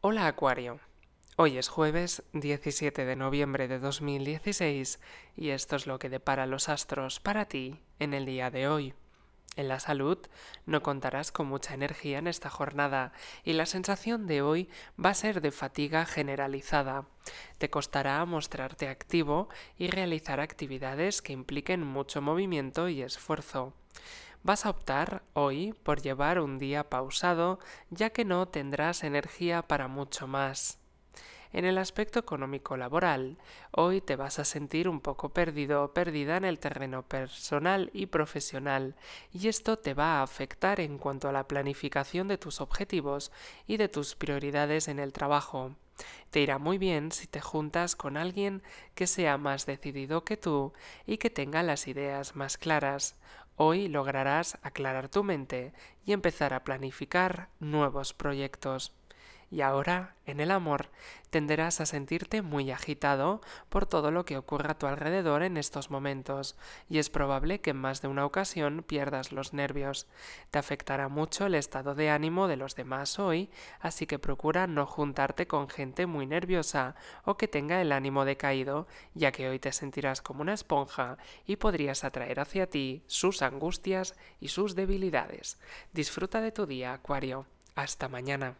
Hola Acuario. Hoy es jueves 17 de noviembre de 2016 y esto es lo que depara los astros para ti en el día de hoy. En la salud no contarás con mucha energía en esta jornada y la sensación de hoy va a ser de fatiga generalizada. Te costará mostrarte activo y realizar actividades que impliquen mucho movimiento y esfuerzo. Vas a optar hoy por llevar un día pausado ya que no tendrás energía para mucho más. En el aspecto económico laboral, hoy te vas a sentir un poco perdido o perdida en el terreno personal y profesional, y esto te va a afectar en cuanto a la planificación de tus objetivos y de tus prioridades en el trabajo. Te irá muy bien si te juntas con alguien que sea más decidido que tú y que tenga las ideas más claras. Hoy lograrás aclarar tu mente y empezar a planificar nuevos proyectos y ahora en el amor tenderás a sentirte muy agitado por todo lo que ocurra a tu alrededor en estos momentos, y es probable que en más de una ocasión pierdas los nervios. Te afectará mucho el estado de ánimo de los demás hoy, así que procura no juntarte con gente muy nerviosa o que tenga el ánimo decaído, ya que hoy te sentirás como una esponja y podrías atraer hacia ti sus angustias y sus debilidades. Disfruta de tu día, Acuario. Hasta mañana.